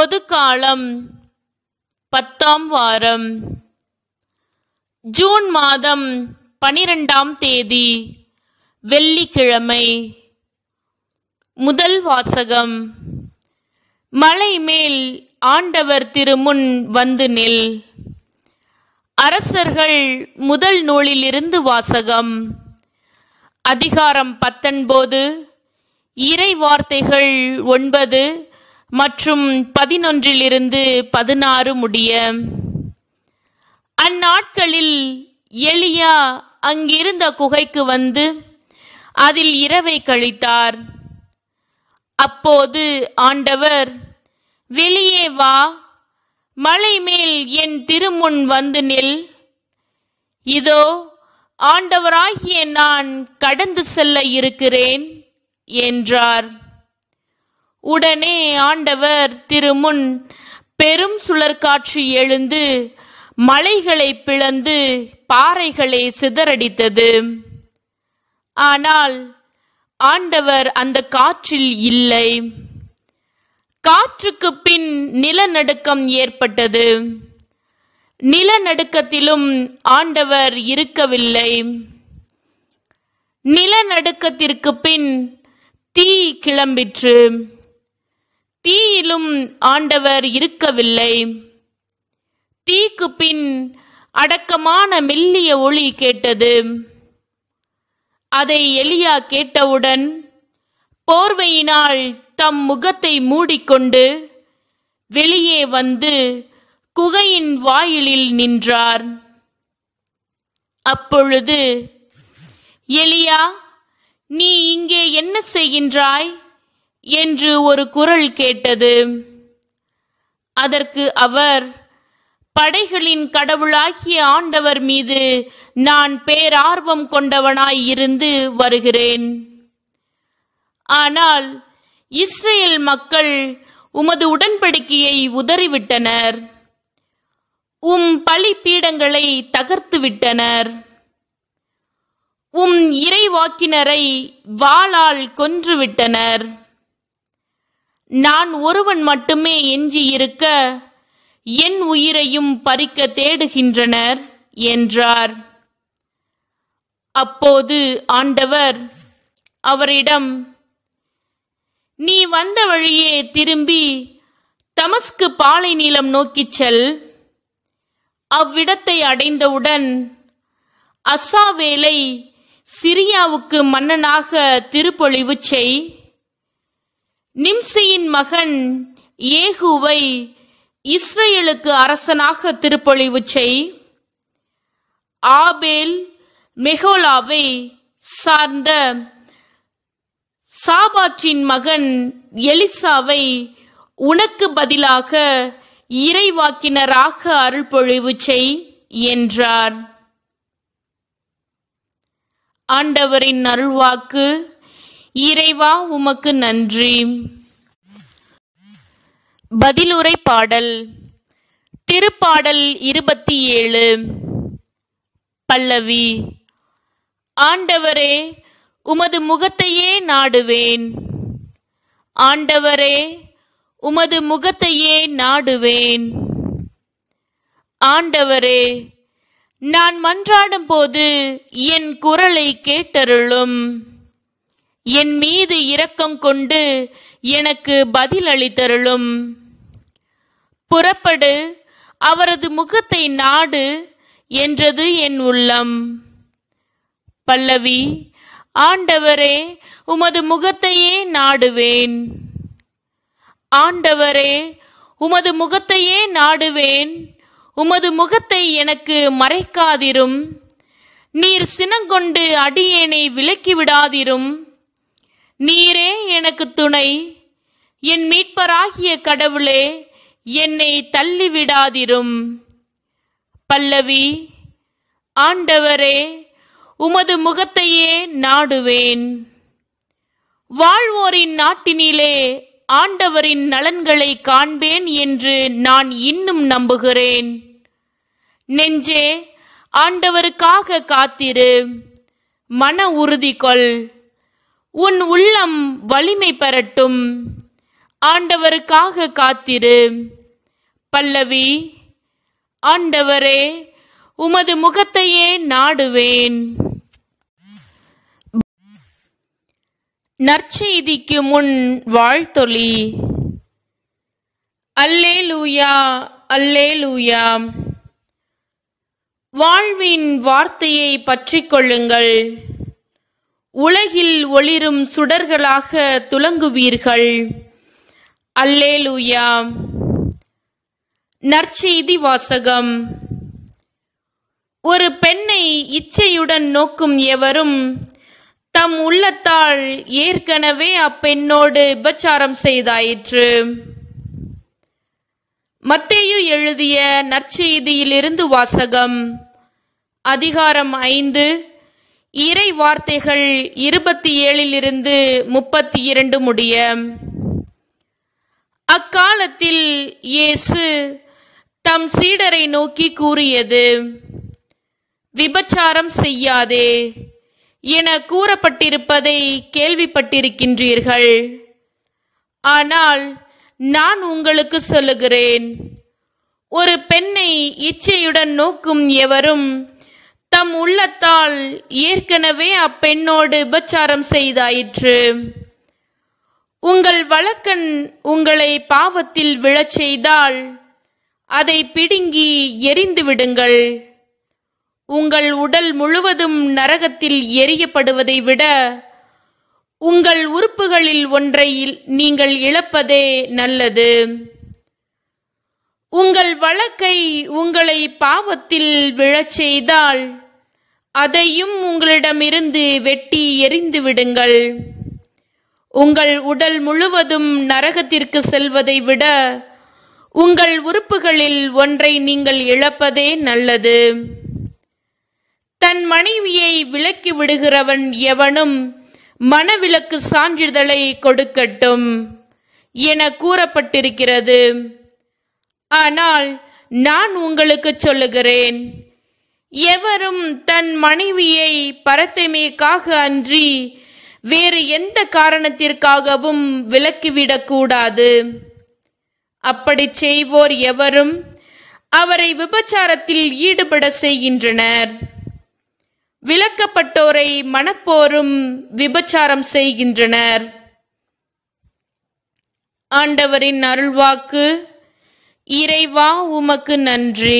பொதுக்காலம் பத்தாம் வாரம் ஜூன் மாதம் பனிரெண்டாம் தேதி வெள்ளிக்கிழமை முதல் வாசகம் மலை மேல் ஆண்டவர் திருமுன் வந்து நில் அரசர்கள் முதல் நூலிலிருந்து வாசகம் அதிகாரம் பத்தொன்பது இறை வார்த்தைகள் ஒன்பது மற்றும் பதினொன்றிலிருந்து பதினாறு முடிய அந்நாட்களில் எளியா அங்கிருந்த குகைக்கு வந்து அதில் இரவை கழித்தார் அப்போது ஆண்டவர் வெளியே வா மலை மேல் என் திருமுன் வந்து நில் இதோ ஆண்டவராகிய நான் கடந்து செல்ல இருக்கிறேன் என்றார் உடனே ஆண்டவர் திருமுன் பெரும் சுழற்காற்று எழுந்து மலைகளை பிளந்து பாறைகளை சிதறடித்தது ஆனால் ஆண்டவர் அந்த காற்றில் இல்லை காற்றுக்கு பின் நிலநடுக்கம் ஏற்பட்டது நிலநடுக்கத்திலும் ஆண்டவர் இருக்கவில்லை நிலநடுக்கத்திற்கு பின் தீ கிளம்பிற்று தீயிலும் ஆண்டவர் இருக்கவில்லை தீக்கு பின் அடக்கமான மெல்லிய ஒளி கேட்டது அதை எலியா கேட்டவுடன் போர்வையினால் தம் முகத்தை மூடிக்கொண்டு வெளியே வந்து குகையின் வாயிலில் நின்றார் அப்பொழுது எலியா நீ இங்கே என்ன செய்கின்றாய் என்று ஒரு குரல் கேட்டது அதற்கு அவர் படைகளின் கடவுளாகிய ஆண்டவர் மீது நான் பேரார்வம் கொண்டவனாய் இருந்து வருகிறேன் ஆனால் இஸ்ரேல் மக்கள் உமது உடன்படிக்கையை உதறிவிட்டனர் உம் பழி பீடங்களை தகர்த்துவிட்டனர் உம் இறைவாக்கினரை வாளால் கொன்றுவிட்டனர் நான் ஒருவன் மட்டுமே எஞ்சியிருக்க என் உயிரையும் பறிக்க தேடுகின்றனர் என்றார் அப்போது ஆண்டவர் அவரிடம் நீ வந்த வழியே திரும்பி தமஸ்கு பாலை நீளம் நோக்கிச் செல் அவ்விடத்தை அடைந்தவுடன் அசாவேலை சிரியாவுக்கு மன்னனாக திருப்பொழிவு செய் நிம்சியின் மகன் ஏகுவை இஸ்ரேலுக்கு அரசனாக திருப்பொழிவு செய் ஆபேல் மெகோலாவை சார்ந்த சாபாற்றின் மகன் எலிசாவை உனக்கு பதிலாக இறைவாக்கினராக அருள்பொழிவு செய் என்றார் ஆண்டவரின் அருள்வாக்கு இறைவா உமக்கு நன்றி பதிலுரை பாடல் திருப்பாடல் இருபத்தி ஏழு பல்லவி ஆண்டவரே உமது முகத்தையே நாடுவேன் ஆண்டவரே உமது முகத்தையே நாடுவேன் ஆண்டவரே நான் மன்றாடும் போது என் குரலை கேட்டருளும் என் மீது இரக்கம் கொண்டு எனக்கு பதில் அளித்தருளும் புறப்படு அவரது முகத்தை நாடு என்றது என் உள்ளம் பல்லவி ஆண்டவரே உமது முகத்தையே நாடுவேன் ஆண்டவரே உமது முகத்தையே நாடுவேன் உமது முகத்தை எனக்கு மறைக்காதிரும் நீர் சினங்கொண்டு அடியேனை விலக்கிவிடாதிரும் நீரே எனக்கு துணை என் மீட்பராகிய கடவுளே என்னை தள்ளிவிடாதிரும் பல்லவி ஆண்டவரே உமது முகத்தையே நாடுவேன் வாழ்வோரின் நாட்டினிலே ஆண்டவரின் நலன்களை காண்பேன் என்று நான் இன்னும் நம்புகிறேன் நெஞ்சே ஆண்டவருக்காக காத்திரு மன உறுதி கொள் உன் உள்ளம் வலிமை பெறட்டும் ஆண்டவருக்காக காத்திரு பல்லவி ஆண்டவரே உமது முகத்தையே நாடுவேன் நற்செய்திக்கு முன் வாழ்த்தொளி அல்லே லூயா அல்லே லூயா வாழ்வின் வார்த்தையை பற்றிக்கொள்ளுங்கள் உலகில் ஒளிரும் சுடர்களாக துலங்குவீர்கள் அல்லேலூயா நற்செய்தி வாசகம் ஒரு பெண்ணை இச்சையுடன் நோக்கும் எவரும் தம் உள்ளத்தால் ஏற்கனவே அப்பெண்ணோடு விபச்சாரம் செய்தாயிற்று மத்தேயு எழுதிய நற்செய்தியிலிருந்து வாசகம் அதிகாரம் ஐந்து இறை வார்த்தைகள் இருபத்தி ஏழிலிருந்து முப்பத்தி இரண்டு முடிய அக்காலத்தில் இயேசு தம் சீடரை நோக்கி கூறியது விபச்சாரம் செய்யாதே என கூறப்பட்டிருப்பதை கேள்விப்பட்டிருக்கின்றீர்கள் ஆனால் நான் உங்களுக்கு சொல்லுகிறேன் ஒரு பெண்ணை இச்சையுடன் நோக்கும் எவரும் தம் உள்ளத்தால் ஏற்கனவே அப்பெண்ணோடு உபச்சாரம் செய்தாயிற்று உங்கள் வழக்கன் உங்களை பாவத்தில் விழச் செய்தால் அதை பிடுங்கி எரிந்து விடுங்கள் உங்கள் உடல் முழுவதும் நரகத்தில் எரியப்படுவதை விட உங்கள் உறுப்புகளில் ஒன்றை நீங்கள் இழப்பதே நல்லது உங்கள் வழக்கை உங்களை பாவத்தில் விழச் செய்தால் அதையும் உங்களிடமிருந்து வெட்டி எரிந்து விடுங்கள் உங்கள் உடல் முழுவதும் நரகத்திற்கு செல்வதை விட உங்கள் உறுப்புகளில் ஒன்றை நீங்கள் இழப்பதே நல்லது தன் மனைவியை விலக்கி விடுகிறவன் எவனும் மனவிலக்கு சான்றிதழை கொடுக்கட்டும் என கூறப்பட்டிருக்கிறது ஆனால் நான் உங்களுக்கு சொல்லுகிறேன் எவரும் தன் மனைவியை பரத்தைமைக்காக அன்றி வேறு எந்த காரணத்திற்காகவும் விலக்கிவிடக்கூடாது அப்படி செய்வோர் எவரும் அவரை விபச்சாரத்தில் ஈடுபட செய்கின்றனர் விலக்கப்பட்டோரை மனப்போரும் விபச்சாரம் செய்கின்றனர் ஆண்டவரின் அருள்வாக்கு இறைவா உமக்கு நன்றி